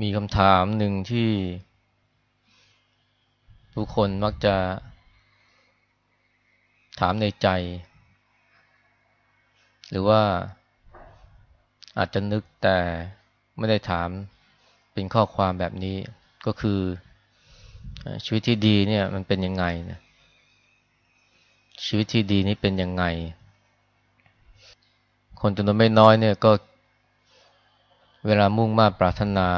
มีคำถามหนึ่งที่ ทุกคนมักจะถามในใจ หรือว่าอาจจะนึกแต่ ไม่ได้ถามเป็นข้อความแบบนี้ ก็คือชีวิตที่ดีเนี่ยมันเป็นยังไงนะชีวิตที่ดีนี่เป็นยังไง คนจำนวนไม่น้อยเนี่ยก็เวลามุ่งมา่ปรารถนา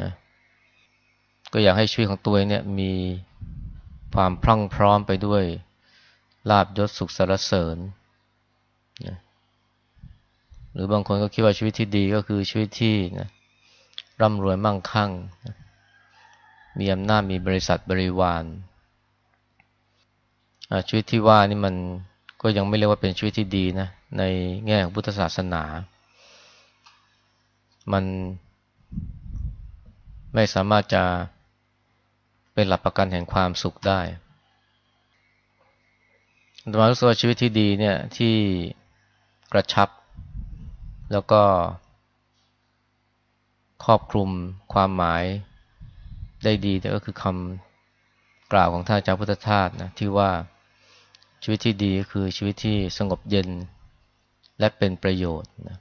นะก็อยากให้ชีวิตของตัวเนี่ยมีความพรั่งพร้อมไปด้วยลาบยศสุขสารเสริญนะหรือบางคนก็คิดว่าชีวิตที่ดีก็คือชีวิตที่นะร่ำรวยมั่งคั่งนะมีอำนาจมีบริษัทบริวาร ชีวิตที่ว่านี่มัน ก็ยังไม่เรียกว่าเป็นชีวิตที่ดีนะในแง่ของพุทธศาสนามันไม่สามารถจะเป็นหลักประกันแห่งความสุขได้ธรรมารู้สึกว่าชีวิตที่ดีเนี่ยที่กระชับ แล้วก็ครอบคลุมความหมายได้ดี แต่ก็คือคำกล่าวของท่านอาจารย์พุทธทาสนะที่ว่าชีวิตที่ดีคือชีวิตที่สงบเย็นและเป็นประโยชน์นะ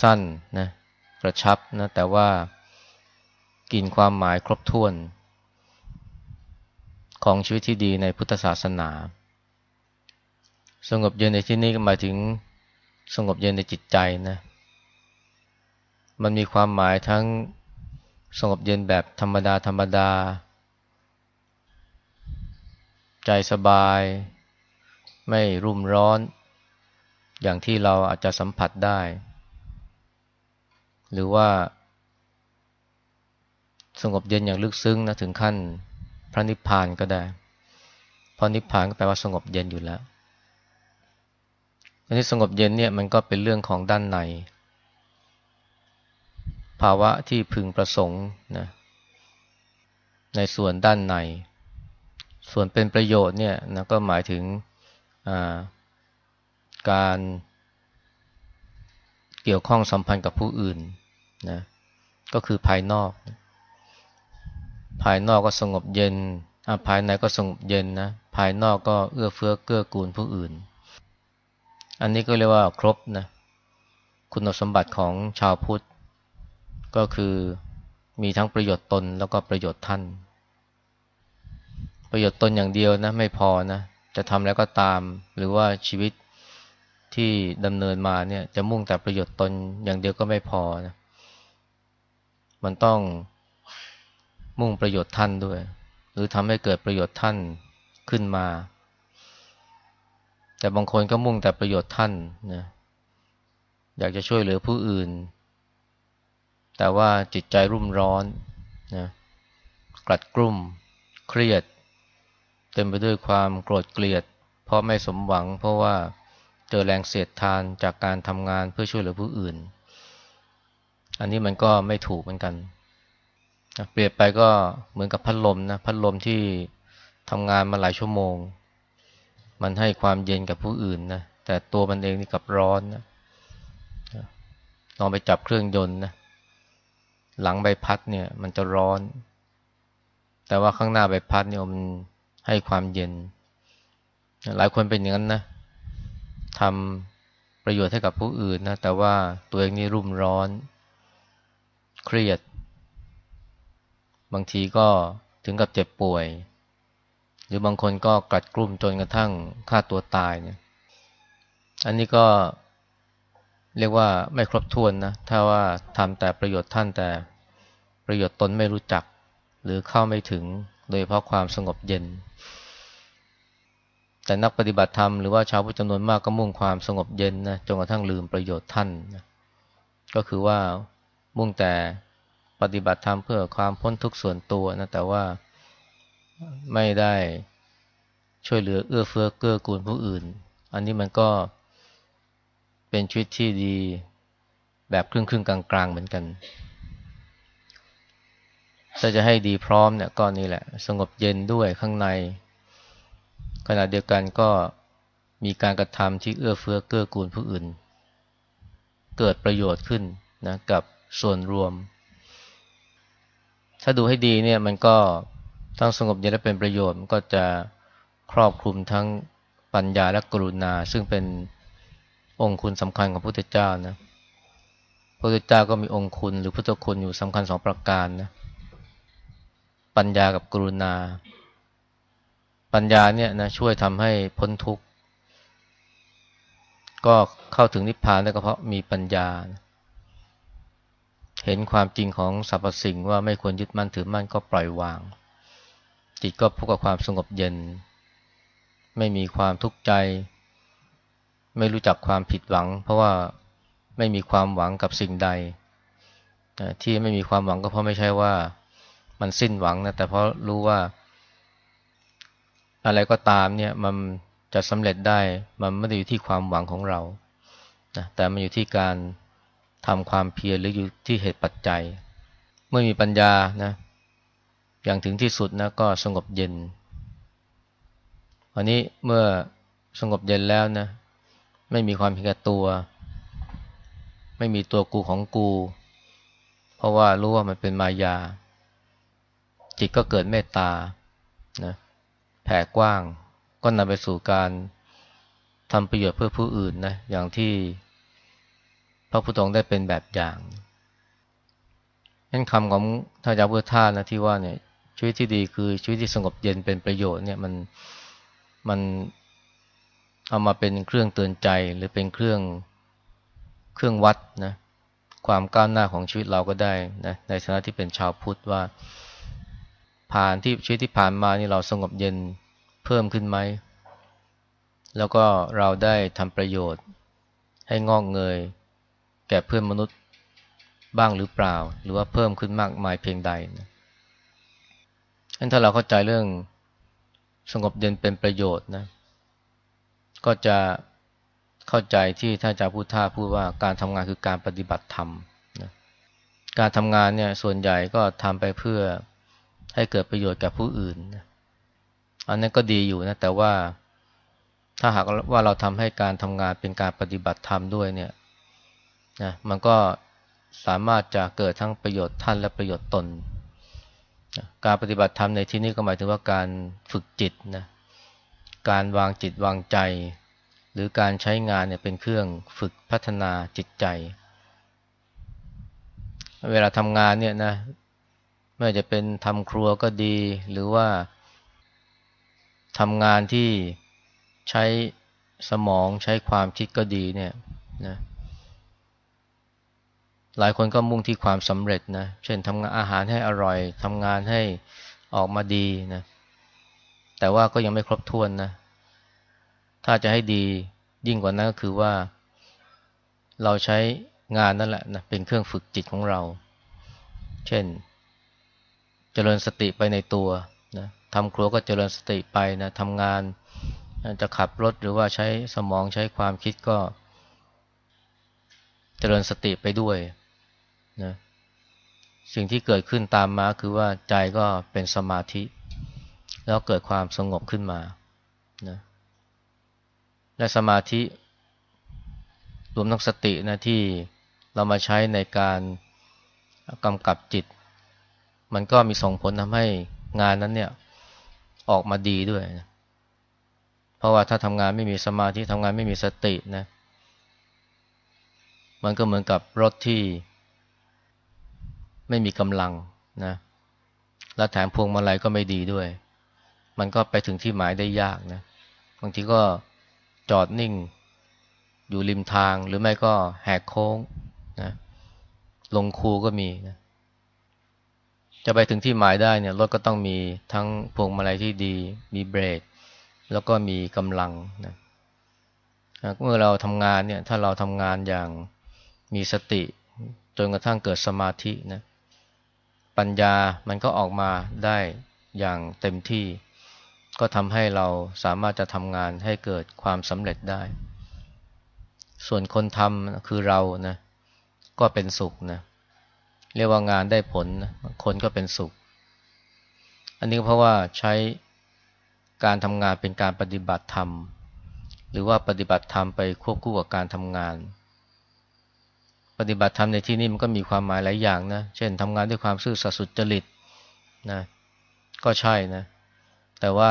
สั้นนะกระชับนะแต่ว่ากินความหมายครบถ้วน ของชีวิตที่ดีในพุทธศาสนา สงบเย็นในที่นี้ก็หมายถึงสงบเย็นในจิตใจนะมันมีความหมายทั้งสงบเย็นแบบธรรมดาธรรมดา ใจสบาย ไม่รุ่มร้อน อย่างที่เราอาจจะสัมผัสได้หรือว่าสงบเย็นอย่างลึกซึ้งนะถึงขั้นพระนิพพานก็ได้เพราะนิพพานก็แปลว่าสงบเย็นอยู่แล้วอันนี้สงบเย็นเนี่ยมันก็เป็นเรื่องของด้านในภาวะที่พึงประสงค์นะในส่วนด้านในส่วนเป็นประโยชน์เนี่ยนะก็หมายถึงการเกี่ยวข้องสัมพันธ์กับผู้อื่นนะก็คือภายนอก ภายนอกก็สงบเย็นภายในก็สงบเย็นนะภายนอกก็เอื้อเฟื้อเกื้อกูลผู้อื่น อันนี้ก็เรียกว่าครบนะคุณสมบัติของชาวพุทธก็คือมีทั้งประโยชน์ตนแล้วก็ประโยชน์ท่าน ประโยชน์ตนอย่างเดียวนะไม่พอนะจะทำแล้วก็ตามหรือว่าชีวิตที่ดำเนินมาเนี่ย จะมุ่งแต่ประโยชน์ตนอย่างเดียวก็ไม่พอนะมันต้องมุ่งประโยชน์ท่านด้วย หรือทำให้เกิดประโยชน์ท่านขึ้นมา แต่บางคนก็มุ่งแต่ประโยชน์ท่านนะอยากจะช่วยเหลือผู้อื่น แต่ว่าจิตใจรุ่มร้อนนะกลัดกลุ่ม เครียด เต็มไปด้วยความโกรธเกลียด เพราะไม่สมหวังเพราะว่าเจอแรงเสียดทานจากการทำงานเพื่อช่วยเหลือผู้อื่น อันนี้มันก็ไม่ถูกเหมือนกัน เปรียบไปก็เหมือนกับพัดลมนะ พัดลมที่ทำงานมาหลายชั่วโมง มันให้ความเย็นกับผู้อื่นนะแต่ตัวมันเองนี่กับร้อนนะลองไปจับเครื่องยนต์นะหลังใบพัดเนี่ยมันจะร้อน แต่ว่าข้างหน้าใบพัดเนี่ยมันให้ความเย็น หลายคนเป็นอย่างนั้นนะทำประโยชน์ให้กับผู้อื่นนะแต่ว่าตัวเองนี่รุ่มร้อน เครียด บางทีก็ถึงกับเจ็บป่วย หรือบางคนก็กัดกลุ่มจนกระทั่งฆ่าตัวตายเนี่ยอันนี้ก็เรียกว่าไม่ครบถ้วนนะถ้าว่าทำแต่ประโยชน์ท่านแต่ประโยชน์ตนไม่รู้จัก หรือเข้าไม่ถึงโดยเพราะความสงบเย็นแต่นักปฏิบัติธรรม หรือว่าชาวพุทธจำนวนมากก็มุ่งความสงบเย็นนะจนกระทั่งลืมประโยชน์ท่านนะก็คือว่ามุ่งแต่ปฏิบัติธรรมเพื่อความพ้นทุกข์ส่วนตัวนะ แต่ว่าไม่ได้ช่วยเหลือเอื้อเฟื้อ เกื้อกูลผู้อื่น อันนี้มันก็เป็นชีวิตที่ดีแบบครึ่งครึ่งกลางกลางเหมือนกันถ้าจะให้ดีพร้อมเนี่ยก็นี่แหละ สงบเย็นด้วยข้างในขณะเดียวกันก็มีการกระทำที่เอื้อเฟื้อเกื้อกูลผู้อื่น เกิดประโยชน์ขึ้นนะกับส่วนรวมถ้าดูให้ดีเนี่ยมันก็ทั้งสงบเย็นและเป็นประโยชน์มันก็จะครอบคลุมทั้งปัญญาและกรุณาซึ่งเป็นองค์คุณสำคัญของพระพุทธเจ้านะพระพุทธเจ้าก็มีองค์คุณ หรือพุทธคุณอยู่สำคัญสองประการนะปัญญากับกรุณาปัญญาเนี่ยนะช่วยทำให้พ้นทุกข์ก็เข้าถึงนิพพานได้ก็เพราะมีปัญญา เห็นความจริงของสรรพสิ่งว่าไม่ควรยึดมั่นถือมั่นก็ปล่อยวางจิตก็พบกับความสงบเย็น ไม่มีความทุกข์ใจ ไม่รู้จักความผิดหวัง เพราะว่าไม่มีความหวังกับสิ่งใดที่ไม่มีความหวังก็เพราะไม่ใช่ว่า มันสิ้นหวังนะแต่เพราะรู้ว่าอะไรก็ตามเนี่ยมันจะสำเร็จได้มันไม่ได้อยู่ที่ความหวังของเรานะแต่มันอยู่ที่การทำความเพียรหรืออยู่ที่เหตุปัจจัย เมื่อมีปัญญา นะ อย่างถึงที่สุดนะก็สงบเย็นวันนี้เมื่อสงบเย็นแล้วนะ ไม่มีความเห็นแก่ตัว ไม่มีตัวกูของกู เพราะว่ารู้ว่ามันเป็นมายา จิตก็เกิดเมตตา นะแผ่กว้างก็นำไปสู่การทำประโยชน์เพื่อผู้อื่นนะอย่างที่พระพุทธองค์ได้เป็นแบบอย่างนั่นคำของท่านยาจารยพุทธานนะที่ว่าเนี่ยชีวิตที่ดีคือชีวิตที่สงบเย็นเป็นประโยชน์เนี่ยมันมันเอามาเป็นเครื่องเตือนใจหรือเป็นเครื่องเครื่องวัดนะ ความก้าวหน้าของชีวิตเราก็ได้นะในฐานะที่เป็นชาวพุทธว่าผ่านที่ชีวิตที่ผ่านมานี่เราสงบเย็นเพิ่มขึ้นไหม แล้วก็เราได้ทำประโยชน์ให้งอกเงยแก่เพื่อนมนุษย์บ้างหรือเปล่า หรือว่าเพิ่มขึ้นมากมายเพียงใดนะถ้าเราเข้าใจเรื่องสงบเย็นเป็นประโยชน์นะ ก็จะเข้าใจที่ท่านอาจารย์พุทธาพูดว่าการทำงานคือการปฏิบัติธรรมนะการทำงานเนี่ยส่วนใหญ่ก็ทำไปเพื่อให้เกิดประโยชน์กับผู้อื่น อันนั้นก็ดีอยู่นะ แต่ว่าถ้าหากว่าเราทำให้การทำงานเป็นการปฏิบัติธรรมด้วยเนี่ยนะ มันก็สามารถจะเกิดทั้งประโยชน์ท่านและประโยชน์ตน การปฏิบัติธรรมในที่นี้ก็หมายถึงว่าการฝึกจิตนะ การวางจิตวางใจ หรือการใช้งานเนี่ยเป็นเครื่องฝึกพัฒนาจิตใจ เวลาทำงานเนี่ยนะม่ว่าจะเป็นทำครัวก็ดี หรือว่าทำงานที่ใช้สมอง ใช้ความคิดก็ดีเนี่ยนะ หลายคนก็มุ่งที่ความสำเร็จนะ เช่นทำงานอาหารให้อร่อยทำงานให้ออกมาดีนะ แต่ว่าก็ยังไม่ครบถ้วนนะ ถ้าจะให้ดียิ่งกว่านั้นก็คือว่า เราใช้งานนั่นแหละนะ เป็นเครื่องฝึกจิตของเรา เช่นเจริญสติไปในตัวนะทำครัวก็เจริญสติไปนะทำงานจะขับรถหรือว่าใช้สมองใช้ความคิดก็ เจริญสติไปด้วยนะ สิ่งที่เกิดขึ้นตามมาคือว่าใจก็เป็นสมาธิ แล้วเกิดความสงบขึ้นมานะ และสมาธิรวมทั้งสตินะที่เรามาใช้ในการกำกับจิตมันก็มีส่งผลทำให้งานนั้นเนี่ย ออกมาดีด้วยนะ เพราะว่าถ้าทำงานไม่มีสมาธิทำงานไม่มีสตินะ มันก็เหมือนกับรถที่ ไม่มีกำลังนะ และแถมพวงมาลัยก็ไม่ดีด้วย มันก็ไปถึงที่หมายได้ยากนะ บางทีก็จอดนิ่ง อยู่ริมทางหรือไม่ก็แหกโค้งนะ ลงคูก็มีนะจะไปถึงที่หมายได้เนี่ยรถก็ต้องมีทั้งพวงมาลัยที่ดีมีเบรก แล้วก็มีกำลังนะเมื่อเราทำงานเนี่ยถ้าเราทำงานอย่างมีสติ จนกระทั่งเกิดสมาธินะปัญญามันก็ออกมาได้อย่างเต็มที่ ก็ทำให้เราสามารถจะทำงานให้เกิดความสำเร็จได้ ส่วนคนทำคือเรานะก็เป็นสุขนะเรียกว่า งานได้ผล คนก็เป็นสุข อันนี้เพราะว่าใช้การทำงานเป็นการปฏิบัติธรรม หรือว่าปฏิบัติธรรมไปควบคู่กับการทำงาน ปฏิบัติธรรมในที่นี้มันก็มีความหมายหลายอย่างนะ เช่นทำงานด้วยความซื่อสัตย์สุจริตนะ ก็ใช่นะ แต่ว่า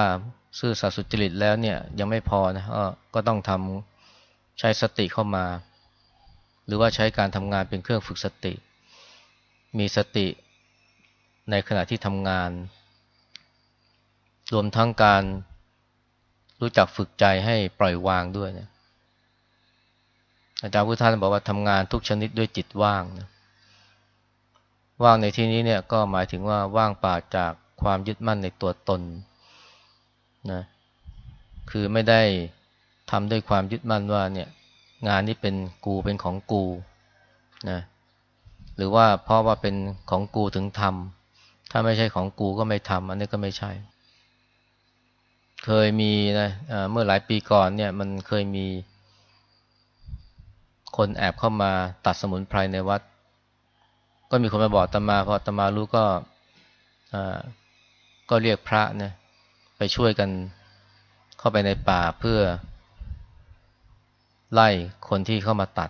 ซื่อสัตย์สุจริตแล้วเนี่ยยังไม่พอนะก็ต้องทำใช้สติเข้ามา หรือว่าใช้การทำงานเป็นเครื่องฝึกสติเมีสติในขณะที่ทำงาน รวมทั้งการ รู้จักฝึกใจให้ปล่อยวางด้วยนะอาจารย์พุทธานบอกว่าทำงานทุกชนิดด้วยจิตว่างนะว่างในที่นี้เนี่ยก็หมายถึงว่าว่างป่าจากความยึดมั่นในตัวตนนะคือไม่ได้ทำด้วยความยึดมั่นว่าเนี่ยงานนี้เป็นกู เป็นของกูนะเหรือว่าเพราะว่าเป็นของกูถึงทำถ้าไม่ใช่ของกู ก็ไม่ทำ อันนี้ก็ไม่ใช่ เคยมีนะเมื่อหลายปีก่อนเนี่ยมันเคยมีคนแอบเข้ามาตัดสมุนไพรในวัด ก็มีคนมาบอกตมา พอตมารู้ก็ ก็เรียกพระเนี่ยไปช่วยกันเข้าไปในป่าเพื่อ ไล่คนที่เข้ามาตัด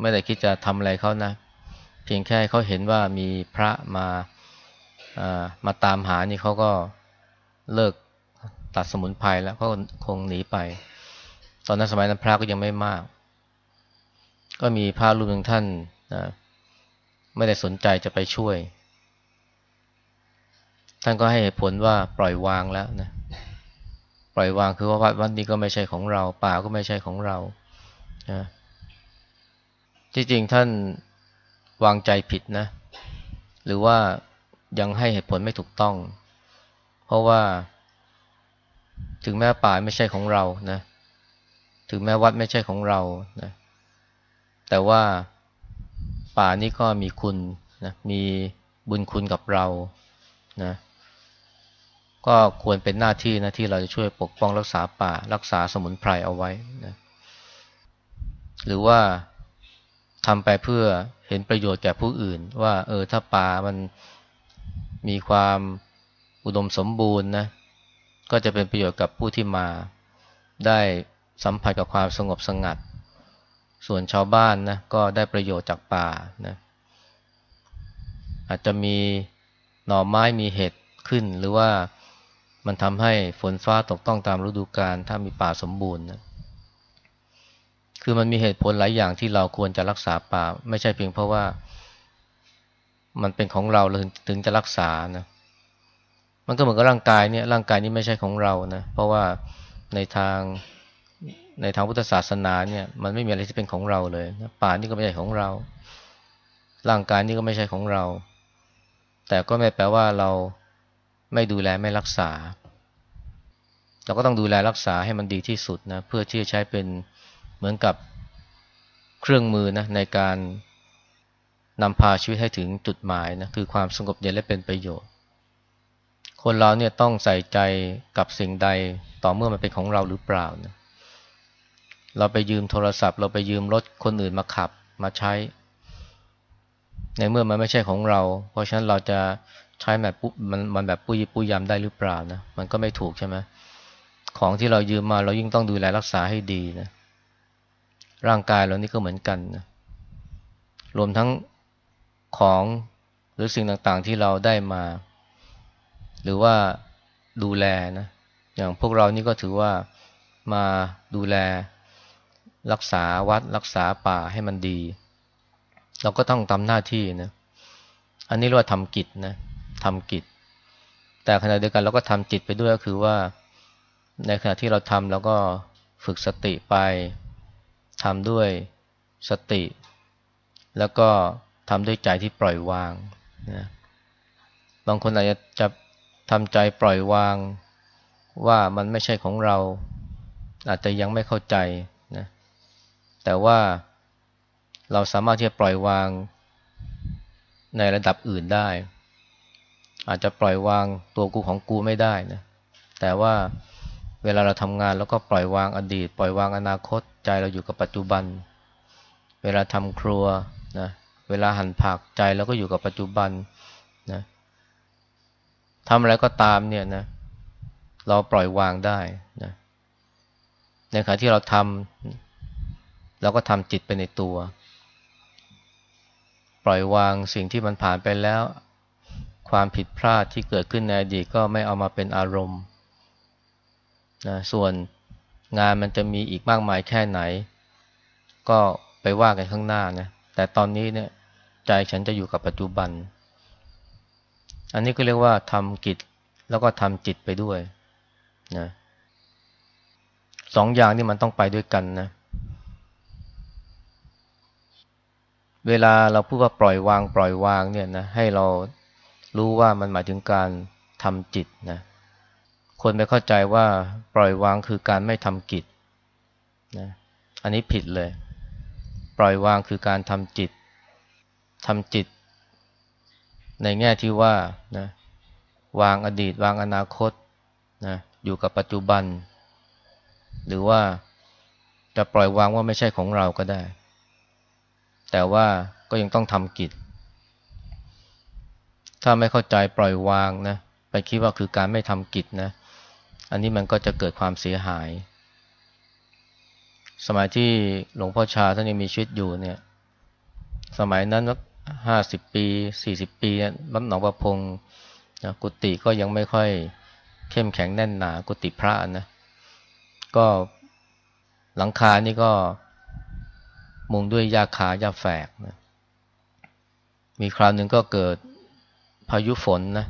ไม่ได้คิดจะทำอะไรเขานะเพียงแค่เขาเห็นว่ามีพระมา มาตามหานี่เขาก็เลิก ตัดสมุนไพรแล้วเขาคงหนีไป ตอนนั้นสมัยนั้นพระก็ยังไม่มาก ก็มีพระรูปหนึ่งท่านไม่ได้สนใจจะไปช่วย ท่านก็ให้ผลว่าปล่อยวางแล้วนะ ปล่อยวางคือว่าวัดวันนี้ก็ไม่ใช่ของเรา ป่าก็ไม่ใช่ของเรานะที่จริงท่านวางใจผิดนะ หรือว่ายังให้เหตุผลไม่ถูกต้อง เพราะว่า ถึงแม้ป่าไม่ใช่ของเรานะ ถึงแม้วัดไม่ใช่ของเรานะ แต่ว่าป่านี้ก็มีคุณนะมีบุญคุณกับเรานะ ก็ควรเป็นหน้าที่นะที่เราจะช่วยปกป้องรักษาป่ารักษาสมุนไพรเอาไว้นะ หรือว่าทำไปเพื่อเห็นประโยชน์แก่ผู้อื่น ว่าเออถ้าป่ามันมีความอุดมสมบูรณ์นะก็จะเป็นประโยชน์กับผู้ที่มาได้สัมผัสกับความสงบสงัด ส่วนชาวบ้านนะก็ได้ประโยชน์จากป่านะอาจจะมีหน่อไม้มีเห็ดขึ้น หรือว่ามันทำให้ฝนฟ้าตกต้องตามฤดูกาลถ้ามีป่าสมบูรณ์นะคือมันมีเหตุผลหลายอย่างที่เราควรจะรักษาป่า ไม่ใช่เพียงเพราะว่า มันเป็นของเราเราถึงจะรักษานะ มันก็เหมือนกับร่างกายเนี่ยร่างกายนี้ไม่ใช่ของเรานะ เพราะว่าในทางในทางพุทธศาสนาเนี่ยมันไม่มีอะไรที่เป็นของเราเลย ป่านี่ก็ไม่ใช่ของเรา ร่างกายนี่ก็ไม่ใช่ของเรา แต่ก็ไม่แปลว่าเราไม่ดูแลไม่รักษา เราก็ต้องดูแลรักษาให้มันดีที่สุดนะ เพื่อที่จะใช้เป็นมือนกับเครื่องมือนะในการนำพาชีวิตให้ถึงจุดหมายนะคือความสงบเย็นและเป็นประโยชน์คนเราเนี่ยต้องใส่ใจกับสิ่งใดต่อเมื่อมันเป็นของเราหรือเปล่านะเราไปยืมโทรศัพท์ เราไปยืมรถคนอื่นมาขับมาใช้ ในเมื่อมันไม่ใช่ของเรา เพราะฉะนั้นเราจะใช้แบบปุ๊บมันมันแบบปุยปุยยำได้หรือเปล่านะ มันก็ไม่ถูกใช่ไหมของที่เรายืมมาเรายิ่งต้องดูแลรักษาให้ดีนะเร่างกายเรานี่ก็เหมือนกันนะรวมทั้งของหรือสิ่งต่าง ๆ ที่เราได้มา หรือว่าดูแลนะ อย่างพวกเรานี่ก็ถือว่ามาดูแลรักษาวัดรักษาป่าให้มันดี เราก็ต้องทำหน้าที่นะ อันนี้เรียกว่าทำกิจนะทำกิจ แต่ขณะเดียวกันเราก็ทำจิตไปด้วยก็คือว่า ในขณะที่เราทำเราก็ฝึกสติไปทำด้วยสติ แล้วก็ทำด้วยใจที่ปล่อยวางนะบางคนอาจจะจะทำใจปล่อยวางว่ามันไม่ใช่ของเรา อาจจะยังไม่เข้าใจนะแต่ว่าเราสามารถที่จะปล่อยวาง ในระดับอื่นได้ อาจจะปล่อยวางตัวกูของกูไม่ได้นะแต่ว่าเวลาเราทำงานแล้วก็ปล่อยวางอดีต ปล่อยวางอนาคต ใจเราอยู่กับปัจจุบัน เวลาทำครัวนะเวลาหั่นผักใจเราก็อยู่กับปัจจุบันนะทำอะไรก็ตามเนี่ยนะเราปล่อยวางได้นะในขณะที่เราทำเราก็ทำจิตไปในตัว ปล่อยวางสิ่งที่มันผ่านไปแล้ว ความผิดพลาดที่เกิดขึ้นในอดีตก็ไม่เอามาเป็นอารมณ์นะส่วนงานมันจะมีอีกมากมายแค่ไหน ก็ไปว่ากันข้างหน้านะ แต่ตอนนี้เนี่ยใจฉันจะอยู่กับปัจจุบัน อันนี้ก็เรียกว่าทำกิจแล้วก็ทำจิตไปด้วยนะสองอย่างนี่มันต้องไปด้วยกันนะ เวลาเราพูดว่าปล่อยวางปล่อยวางเนี่ยนะให้เรารู้ว่ามันหมายถึงการทำจิตนะคนไปเข้าใจว่าปล่อยวางคือการไม่ทำกิจนะ อันนี้ผิดเลย ปล่อยวางคือการทำจิต ทำจิต ในแง่ที่ว่านะวางอดีตวางอนาคตนะอยู่กับปัจจุบัน หรือว่าจะปล่อยวางว่าไม่ใช่ของเราก็ได้ แต่ว่าก็ยังต้องทำกิจถ้าไม่เข้าใจปล่อยวางนะไปคิดว่าคือการไม่ทำกิจนะอันนี้มันก็จะเกิดความเสียหาย สมัยที่หลวงพ่อชาท่านยังมีชีวิตอยู่เนี่ย สมัยนั้นห้าสิบปีสี่สิบปีวัดหนองประพง กุฏิก็ยังไม่ค่อยเข้มแข็งแน่นหนา กุฏิพระนะ ก็หลังคานี่ก็มุงด้วยยาขายาแฝกนะมีคราวหนึ่งก็เกิดพายุฝนนะ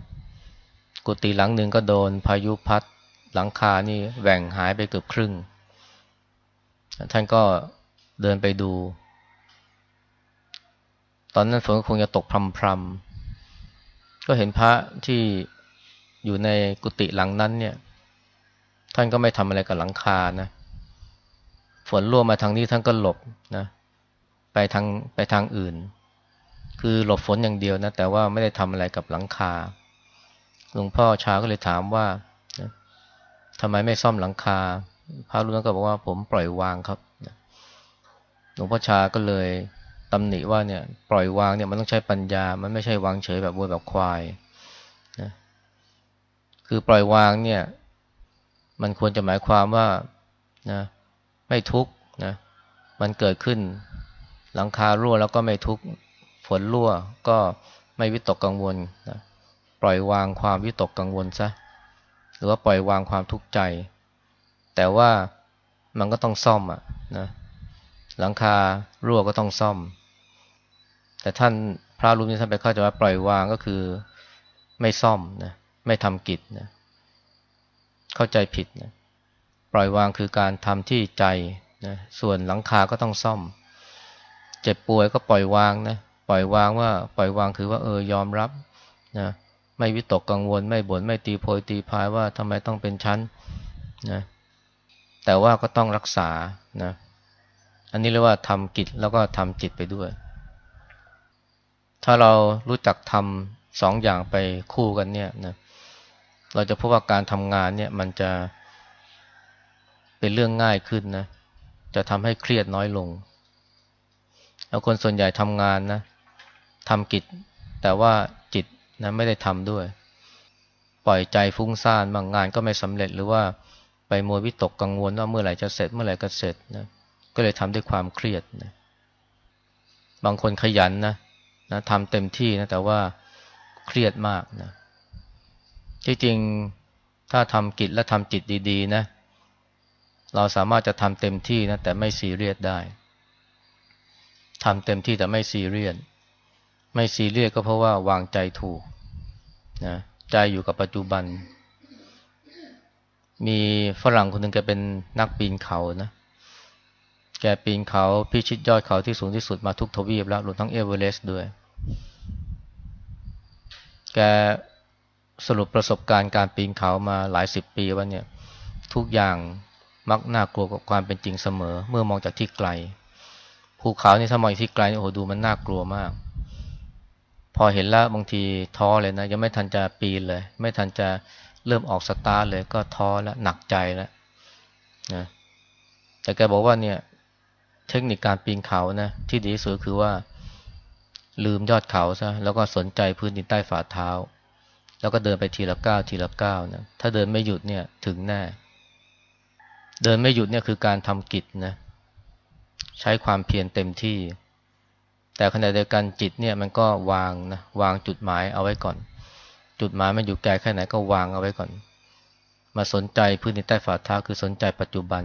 กุฏิหลังหนึ่งก็โดนพายุพัดหลังคานี่แหว่งหายไปเกือบครึ่ง ท่านก็เดินไปดู ตอนนั้นฝนคงจะตกพรำพรำก็เห็นพระที่อยู่ในกุฏิหลังนั้นเนี่ย ท่านก็ไม่ทำอะไรกับหลังคา นะ ฝนรั่วมาทางนี้ท่านก็หลบ นะ ไปทางไปทางอื่น คือหลบฝนอย่างเดียวนะ แต่ว่าไม่ได้ทำอะไรกับหลังคา หลวงพ่อชาก็เลยถามว่าทำไมไม่ซ่อมหลังคา พระรุ่นนั้นก็บอกว่าผมปล่อยวางครับหลวงพ่อชาก็เลยตำหนิ ว่าเนี่ยปล่อยวางเนี่ยมันต้องใช้ปัญญา มันไม่ใช่วางเฉยแบบวัวแบบควายนะคือปล่อยวางเนี่ยมันควรจะหมายความว่า นะ ไม่ทุกนะ มันเกิดขึ้น หลังคารั่วแล้วก็ไม่ทุกฝนรั่ว ก็ไม่วิตกกังวลนะปล่อยวางความวิตกกังวลซะรือว่าปล่อยวางความทุกข์ใจ แต่ว่ามันก็ต้องซ่อมอ่ะนะหลังคารั่วก็ต้องซ่อม แต่ท่านพระรูปนี้ท่านไปเข้าใจว่าปล่อยวาง ก็คือ ไม่ซ่อมนะไม่ทำกิจนะเข้าใจผิดนะปล่อยวางคือการทำที่ใจนะส่วนหลังคาก็ต้องซ่อม เจ็บป่วยก็ปล่อยวางนะปล่อยวางว่า ปล่อยวางคือว่าเออยอมรับนะไม่วิตกกังวล ไม่บน่นไม่ตีโพยตีพายว่าทำไมต้องเป็นชั้นนะแต่ว่าก็ต้องรักษานะอันนี้เรียกว่าทำกิจแล้วก็ทำจิตไปด้วย ถ้าเรารู้จักทำสองอย่างไปคู่กันเนี่ยนะเราจะพบว่าการทำงานเนี่ยมันจะ เป็นเรื่องง่ายขึ้นนะ จะทำให้เครียดน้อยลง แล้วคนส่วนใหญ่ทำงานนะทำกิจแต่ว่าจิตนะไม่ได้ทำด้วย ปล่อยใจฟุ้งซ่านบางงานก็ไม่สำเร็จหรือว่า ไปมัววิตกกังวลว่าเมื่อไหร่จะเสร็จเมื่อไหร่ก็เสร็จนะก็เลยทำด้วยความเครียดนะบางคนขยันนะนะทำเต็มที่นะแต่ว่าเครียดมากนะที่จริงถ้าทำกิจและทำจิตดี ๆนะเราสามารถจะทำเต็มที่นะแต่ไม่ซีเรียสได้ทำเต็มที่แต่ไม่ซีเรียสไม่ซีเรียสก็เพราะว่าวางใจถูกนะใจอยู่กับปัจจุบัน มีฝรั่งคนหนึ่งแกเป็นนักปีนเขานะ แกปีนเขาพิชิตยอดเขาที่สูงที่สุดมาทุกทวีปแล้วรวมทั้งเอเวอเรสต์ด้วย แกสรุปประสบการณ์การปีนเขามาหลายสิบปีว่าเนี่ยทุกอย่างมักน่ากลัวกับความเป็นจริงเสมอ เมื่อมองจากที่ไกล ภูเขานี่ถ้ามองที่ไกลโอ้โหดูมันน่ากลัวมากพอเห็นแล้วบางทีท้อเลยนะยังไม่ทันจะปีนเลย ไม่ทันจะเริ่มออกสตาร์เลยก็ท้อแล้วหนักใจแล้วนะแต่แกบอกว่าเนี่ย เทคนิคการปีนเขานะที่ดีสุดคือว่า ลืมยอดเขาซะแล้วก็สนใจพื้นดินใต้ฝ่าเท้า แล้วก็เดินไปทีละก้าวทีละก้าวนะถ้าเดินไม่หยุดเนี่ยถึงแน่เดินไม่หยุดเนี่ยคือการทำกิจนะใช้ความเพียรเต็มที่แต่ขณะเดียวกันจิตเนี่ยมันก็วางนะวางจุดหมายเอาไว้ก่อน จุดหมายมันอยู่ไกลแค่ไหนก็วางเอาไว้ก่อน มาสนใจพื้นในใต้ฝ่าเท้าคือสนใจปัจจุบัน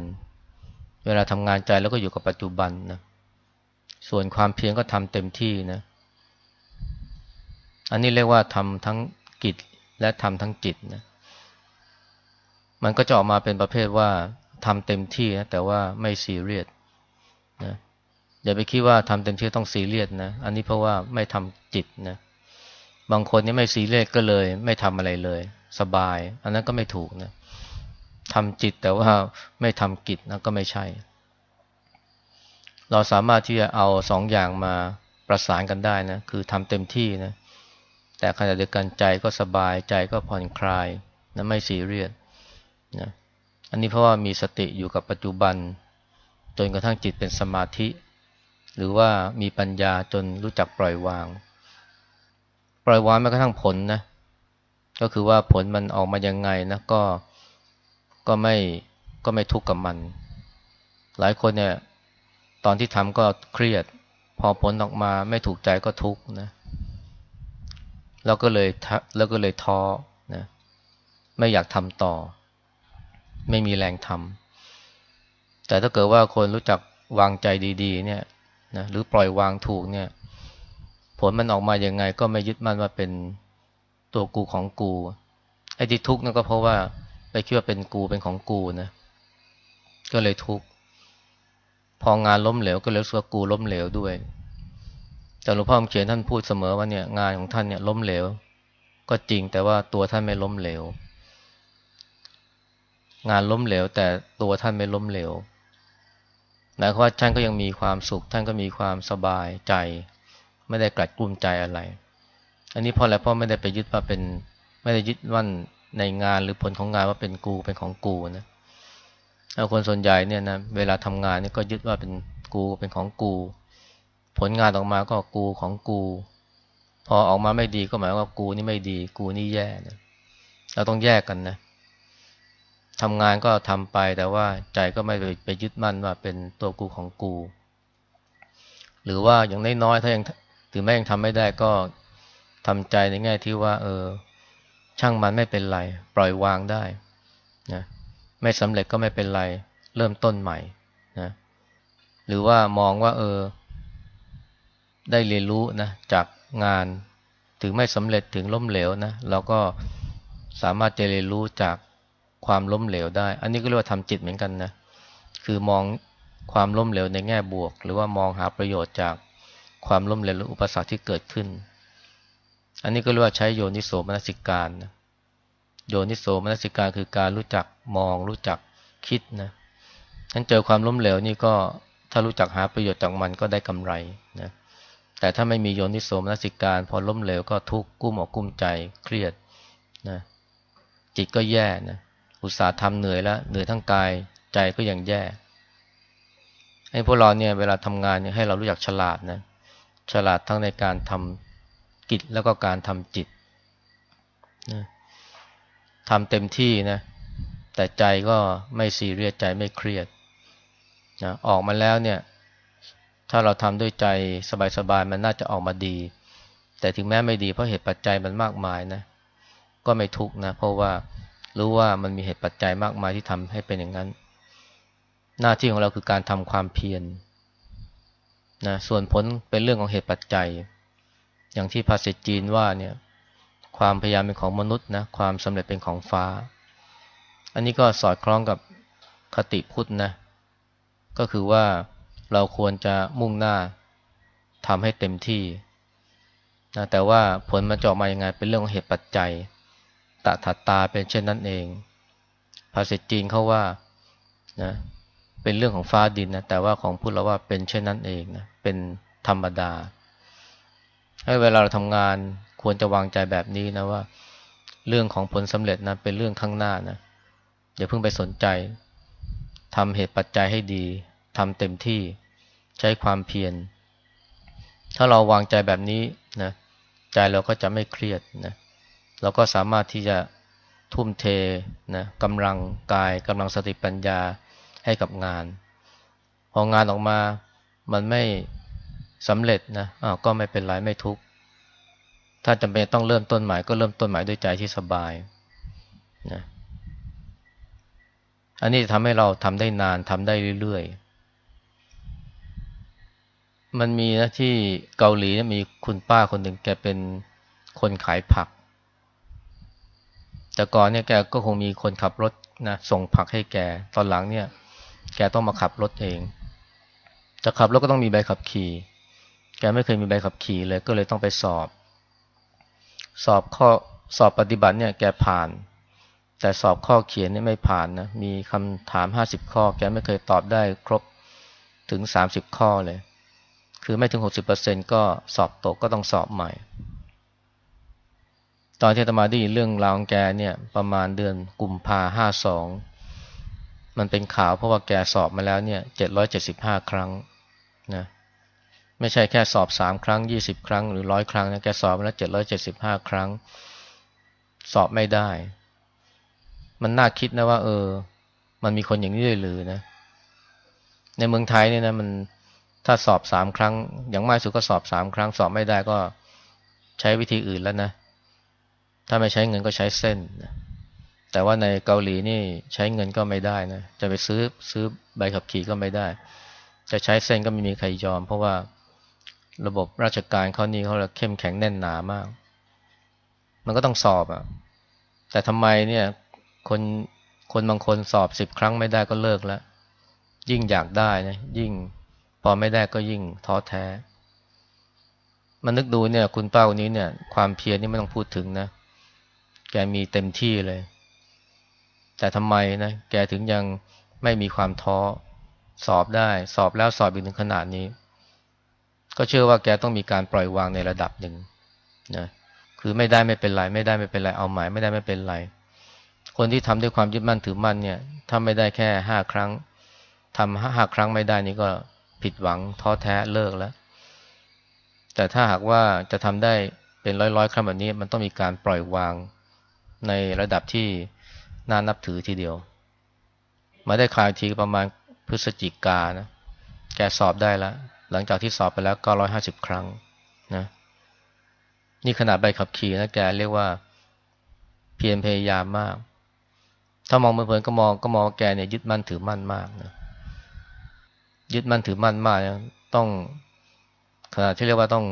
เวลาทำงานใจแล้วก็อยู่กับปัจจุบันนะส่วนความเพียรก็ทำเต็มที่นะ อันนี้เรียกว่าทำทั้งกิจและทำทั้งจิตนะมันก็จะออกมาเป็นประเภทว่าทำเต็มที่นะแต่ว่าไม่ซีเรียสนะอย่าไปคิดว่าทำเต็มที่ต้องซีเรียสนะ อันนี้เพราะว่าไม่ทำจิตนะ บางคนนี่ไม่ซีเรียสก็เลย ไม่ทำอะไรเลย สบาย อันนั้นก็ไม่ถูกนะทำจิตแต่ว่าไม่ทำกิจนั่นก็ไม่ใช่ เราสามารถที่จะเอาสองอย่างมาประสานกันได้นะ คือทำเต็มที่นะ แต่ขณะเดียวกันใจก็สบายใจก็ผ่อนคลายนะไม่ซีเรียสนะ อันนี้เพราะว่ามีสติอยู่กับปัจจุบันจนกระทั่งจิตเป็นสมาธิหรือว่ามีปัญญาจนรู้จักปล่อยวาง ปล่อยวางแม้กระทั่งผลนะ ก็คือว่าผลมันออกมายังไงนะก็ ก็ไม่ก็ไม่ทุกข์กับมัน หลายคนเนี่ยตอนที่ทำก็เครียดพอผลออกมาไม่ถูกใจก็ทุกข์นะแล้วก็เลยแล้วก็เลยท้อนะ ไม่อยากทำต่อ ไม่มีแรงทำแต่ถ้าเกิดว่าคนรู้จักวางใจดี ๆ เนี่ยนะหรือปล่อยวางถูกเนี่ย ผลมันออกมาอย่างไง ก็ไม่ยึดมั่นว่าเป็นตัวกูของกูไอ้ที่ทุกข์นั่นก็เพราะว่าไปคิดว่าเป็นกูเป็นของกูนะก็เลยทุกข์พองานล้มเหลวก็เลยสัวกูล้มเหลวด้วย แต่หลวงพ่อเขียนท่านพูดเสมอว่าเนี่ย งานของท่านเนี่ยล้มเหลวก็จริงแต่ว่าตัวท่านไม่ล้มเหลว งานล้มเหลวแต่ตัวท่านไม่ล้มเหลวหมายความว่าท่านก็ยังมีความสุขท่านก็มีความสบายใจ ไม่ได้กลัดกลุ้มใจอะไร อันนี้เพราะอะไรเพราะไม่ได้ไปยึดว่าเป็น ไม่ได้ยึดว่าในงานหรือผลของงานว่าเป็นกูเป็นของกูนะเอาคนส่วนใหญ่เนี่ยนะ เวลาทำงานนี่ก็ยึดว่าเป็นกูเป็นของกู ผลงานออกมาก็กูของกู พอออกมาไม่ดีก็หมายว่ากูนี่ไม่ดีกูนี่แย่นะเราต้องแยกกันนะเทำงานก็ทำไปแต่ว่าใจก็ไม่ไปยึดมั่นว่าเป็นตัวกูของกู หรือว่าอย่างน้อยๆถ้ายังถึงแม้ยังทำไม่ได้ก็ทำใจในแง่ที่ว่าเออช่างมันไม่เป็นไรปล่อยวางได้นะไม่สำเร็จก็ไม่เป็นไร เริ่มต้นใหม่นะหรือว่ามองว่าเออได้เรียนรู้นะจากงานถึงไม่สำเร็จถึงล้มเหลวนะเราก็สามารถจะเรียนรู้จากความล้มเหลวได้ อันนี้ก็เรียกว่าทำจิตเหมือนกันนะ คือมองความล้มเหลวในแง่บวก หรือว่ามองหาประโยชน์จากความล้มเหลวหรืออุปสรรคที่เกิดขึ้น อันนี้ก็เรียกว่าใช้โยนิโสมนสิการนะโยนิโสมนสิการ คือการรู้จักมองรู้จักคิดนะนั้นเจอความล้มเหลวนี่ก็ถ้ารู้จักหาประโยชน์จากมันก็ได้กำไรนะ แต่ถ้าไม่มีโยนิโสมนสิการ พอล้มเหลวก็ทุกข์กุ้มอกกุ้มใจเครียดนะ จิตก็แย่นะอุตส่าห์ทำเหนื่อยแล้วเหนื่อยทั้งกายใจก็ยังแย่ ไอ้พวกเราเนี่ย เวลาทำงานเนี่ยให้เรารู้จักฉลาดนะ ฉลาดทั้งในการทำกิจแล้วก็การทำจิตนะทำเต็มที่นะ แต่ใจก็ไม่ซีเรียสใจไม่เครียดนะออกมาแล้วเนี่ย ถ้าเราทำด้วยใจสบายๆ มันน่าจะออกมาดี แต่ถึงแม้ไม่ดีเพราะเหตุปัจจัยมันมากมายนะ ก็ไม่ทุกนะเพราะว่ารู้ว่ามันมีเหตุปัจจัยมากมายที่ทำให้เป็นอย่างนั้น หน้าที่ของเราคือการทำความเพียรนนะส่วนผลเป็นเรื่องของเหตุปัจจัย อย่างที่ภาษาจีนว่าเนี่ยความพยายามเป็นของมนุษย์นะความสำเร็จเป็นของฟ้า อันนี้ก็สอดคล้องกับคติพุทธนะก็คือว่าเราควรจะมุ่งหน้าทำให้เต็มที่นะแต่ว่าผลมันจะออกมายังไง เป็นเรื่องของเหตุปัจจัยตถัดตาเป็นเช่นนั้นเอง ภาษาจีนเขาว่านะ เป็นเรื่องของฟ้าดินนะแต่ว่าของพุทธเราว่าเป็นเช่นนั้นเองนะ เป็นธรรมดา ให้เวลาเราทำงานควรจะวางใจแบบนี้นะว่าเรื่องของผลสำเร็จนะเป็นเรื่องข้างหน้านะ อย่าเพิ่งไปสนใจ ทำเหตุปัจจัยให้ดีทำเต็มที่ ใช้ความเพียร ถ้าเราวางใจแบบนี้นะ ใจเราก็จะไม่เครียดนะเราก็สามารถที่จะทุ่มเทนะกำลังกายกำลังสติปัญญาให้กับงานพองานออกมามันไม่สำเร็จนะอ้าวก็ไม่เป็นไรไม่ทุกข์ถ้าจำเป็นต้องเริ่มต้นใหม่ก็เริ่มต้นใหม่ด้วยใจที่สบายนะอันนี้ทำให้เราทำได้นานทำได้เรื่อย ๆ มันมีนะที่เกาหลีนะมีคุณป้าคนหนึ่งแกเป็นคนขายผักแต่ก่อนเนี่ยแกก็คงมีคนขับรถนะส่งผักให้แกตอนหลังเนี่ยแกต้องมาขับรถเอง จะขับรถก็ต้องมีใบขับขี่แกไม่เคยมีใบขับขี่เลยก็เลยต้องไปสอบ สอบข้อสอบปฏิบัติเนี่ยแกผ่าน แต่สอบข้อเขียนเนี่ยไม่ผ่านนะมีคำถาม 50 ข้อ แกไม่เคยตอบได้ครบถึง 30 ข้อเลย คือไม่ถึง 60%ก็สอบตกก็ต้องสอบใหม่ตอนที่ตมาได้ยินเรื่องราวของแกเนี่ยประมาณเดือนกุมภาห้าสองมันเป็นข่าวเพราะว่าแกสอบมาแล้วเนี่ยเจ็ดร้อยเจ็ดสิบห้าครั้งนะไม่ใช่แค่สอบสามครั้งยี่สิบครั้ง หรือร้อยครั้งนะแกสอบมาแล้วเจ็ดร้อยเจ็ดสิบห้าครั้ง สอบไม่ได้ มันน่าคิดนะว่า เออ มันมีคนอย่างนี้เลยหรือนะในเมืองไทยเนี่ยนะมันถ้าสอบสามครั้ง อย่างมากสุดก็สอบสามครั้ง สอบไม่ได้ก็ใช้วิธีอื่นแล้วนะถ้าไม่ใช้เงินก็ใช้เส้นนะแต่ว่าในเกาหลีนี่ใช้เงินก็ไม่ได้นะ จะไปซื้อซื้อใบขับขี่ก็ไม่ได้ จะใช้เส้นก็ไม่มีใครยอม เพราะว่าระบบราชการเขานี่เขาเข้มแข็งแน่นหนามาก มันก็ต้องสอบอะ่ะแต่ทำไมเนี่ย คนคนบางคนสอบสิบครั้งไม่ได้ก็เลิกแล้ว ยิ่งอยากได้นะ ยิ่งพอไม่ได้ก็ยิ่งท้อแท้ มันนึกดูเนี่ย คุณเป้านี้เนี่ย ความเพียรนี่ไม่ต้องพูดถึงนะเแกมีเต็มที่เลย แต่ทำไมนะแกถึงยังไม่มีความท้อสอบได้สอบแล้วสอบอีกถึงขนาดนี้ ก็เชื่อว่าแกต้องมีการปล่อยวางในระดับหนึ่งนะคือไม่ได้ไม่เป็นไร ไม่ได้ไม่เป็นไร เอาหมาย ไม่ได้ไม่เป็นไร คนที่ทำด้วยความยึดมั่นถือมั่นเนี่ยถ้าไม่ได้แค่ห้าครั้งทำห้าครั้งไม่ได้นี่ก็ผิดหวังท้อแท้เลิกแล้ว แต่ถ้าหากว่าจะทำได้เป็นร้อยๆครั้งแบบนี้มันต้องมีการปล่อยวางในระดับที่น่านับถือทีเดียว มาได้ข่าวทีประมาณพฤศจิกานะ แกสอบได้แล้ว หลังจากที่สอบไปแล้ว950ครั้ง นะ นี่ขนาดใบขับขี่นะ แกเรียกว่าเพียรพยายามมาก ถ้ามองเผินก็มองก็มองแกเนี่ยยึดมั่นถือมั่นมากนะยึดมั่นถือมั่นมากนะต้องขนาดที่เรียกว่าต้อง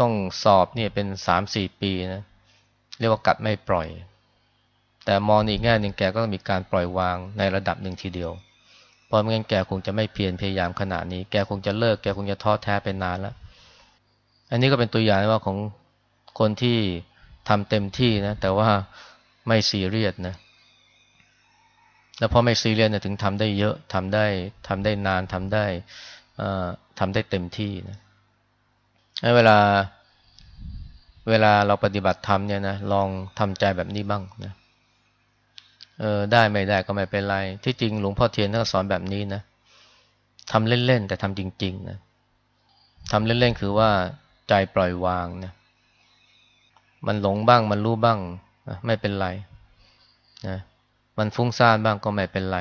ต้องสอบเนี่ยเป็นสามสี่ปีนะเรียกว่ากัดไม่ปล่อย แต่มองอีกแง่หนึ่งแกก็มีการปล่อยวางในระดับหนึ่งทีเดียวเพราะไม่งั้นแกคงจะไม่เพียรพยายามขนาดนี้แกคงจะเลิกแกคงจะท้อแท้ไปนานแล้วอันนี้ก็เป็นตัวอย่างว่าของคนที่ทำเต็มที่นะแต่ว่าไม่ซีเรียสนะ แล้วพอไม่ซีเรียสเนี่ยถึงทำได้เยอะทำได้ทาได้นานทำได้ทำได้เต็มที่นะเวลาเวลาเราปฏิบัติธรรมเนี่ยนะลองทำใจแบบนี้บ้างนะเออได้ไม่ได้ก็ไม่เป็นไร ที่จริงหลวงพ่อเทียนท่านสอนแบบนี้นะทำเล่น ๆ แต่ทำจริงๆนะทำเล่น ๆ คือว่าใจปล่อยวางนะมันหลงบ้างมันรู้บ้าง ไม่เป็นไรนะมันฟุ้งซ่านบ้างก็ไม่เป็นไร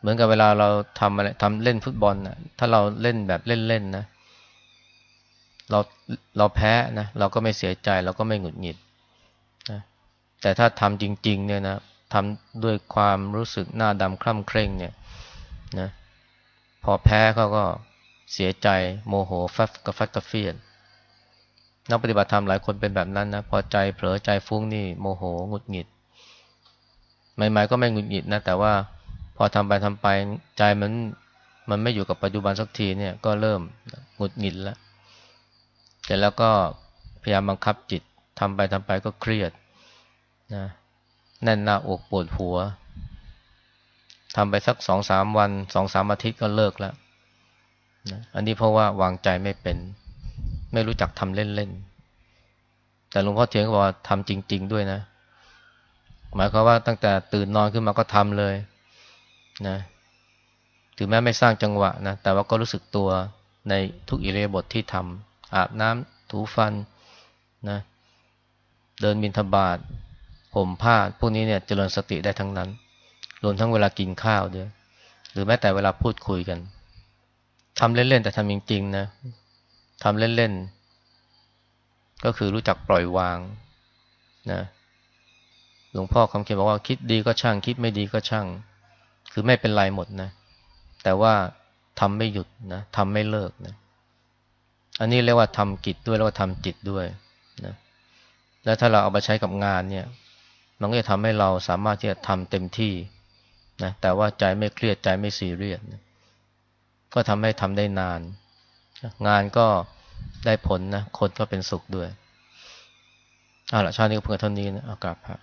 เหมือนกับเวลาเราทำอะไรทำเล่นฟุตบอลนะถ้าเราเล่นแบบเล่นๆนะเราเราแพ้นะเราก็ไม่เสียใจเราก็ไม่หงุดหงิดนะแต่ถ้าทำจริงๆเนี่ยนะทำด้วยความรู้สึกหน้าดำคล่ำเคร่งเนี่ยนะพอแพ้เขาก็เสียใจโมโหฟัดกระฟัดกระเฟียดนักปฏิบัติธรรมหลายคนเป็นแบบนั้นนะพอใจเผลอใจฟุ้งนี่โมโหหงุดหงิดใหม่ๆก็ไม่หงุดหงิดนะแต่ว่าพอทำไปทำไปใจมันมันไม่อยู่กับปัจจุบันสักทีเนี่ยก็เริ่มหงุดหงิดแล้วเสร็จแล้วก็พยายามบังคับจิตทำไปทำไปก็เครียดนะแน่นหน้าอกปวดหัวทำไปสักสองสามวันสองสามอาทิตย์ก็เลิกแล้วนะอันนี้เพราะว่าวางใจไม่เป็น ไม่รู้จักทำเล่นๆแต่หลวงพ่อเทียนก็บอกว่าทำจริง ๆ ด้วยนะ หมายความว่าตั้งแต่ตื่นนอนขึ้นมาก็ทำเลยนะถึงแม้ไม่สร้างจังหวะนะ แต่ว่าก็รู้สึกตัวในทุกอิเลียบทที่ทำอาบน้ำถูฟันนะเดินบินทบาทห่มผ้าพวกนี้เนี่ยเจริญสติได้ทั้งนั้นรวมทั้งเวลากินข้าวด้วยหรือแม้แต่เวลาพูดคุยกันทำเล่นๆ แต่ทำจริงๆนะทำเล่นๆ ก็คือรู้จักปล่อยวางนะหลวงพ่อคำเขียนบอกว่าคิดดีก็ช่าง คิดไม่ดีก็ช่าง คือไม่เป็นไรหมดนะ แต่ว่าทำไม่หยุดนะทำไม่เลิกนะอันนี้เรียกว่าทำกิจด้วยแล้วก็ทำจิตด้วยนะแล้วถ้าเราเอามาใช้กับงานเนี่ยมันก็จะทำให้เราสามารถที่จะทำเต็มที่นะแต่ว่าใจไม่เครียดใจไม่ซีเรียสนะก็ทำให้ทำได้นาน งานก็ได้ผลนะคนก็เป็นสุขด้วยเอาละชาตินี้ก็เพื่อเท่านี้นะอากาศพระ